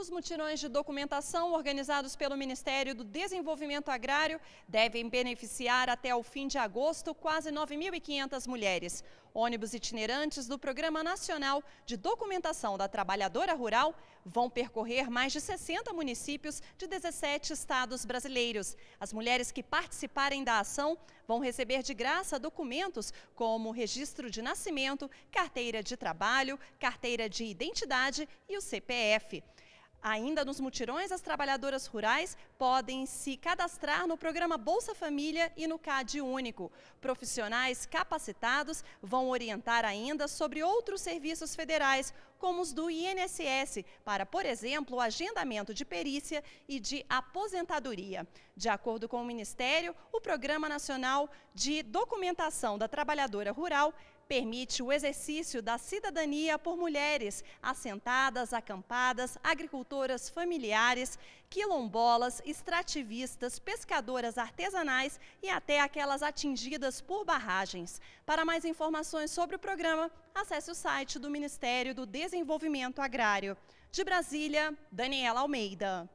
Os mutirões de documentação organizados pelo Ministério do Desenvolvimento Agrário devem beneficiar até o fim de agosto quase 9.500 mulheres. Ônibus itinerantes do Programa Nacional de Documentação da Trabalhadora Rural vão percorrer mais de 60 municípios de 17 estados brasileiros. As mulheres que participarem da ação vão receber de graça documentos como registro de nascimento, carteira de trabalho, carteira de identidade e o CPF. Ainda nos mutirões, as trabalhadoras rurais podem se cadastrar no programa Bolsa Família e no CAD Único. Profissionais capacitados vão orientar ainda sobre outros serviços federais, como os do INSS, para, por exemplo, o agendamento de perícia e de aposentadoria. De acordo com o Ministério, o Programa Nacional de Documentação da Trabalhadora Rural permite o exercício da cidadania por mulheres assentadas, acampadas, agricultoras familiares, quilombolas, extrativistas, pescadoras artesanais e até aquelas atingidas por barragens. Para mais informações sobre o programa, acesse o site do Ministério do Desenvolvimento. Desenvolvimento Agrário. De Brasília, Daniela Almeida.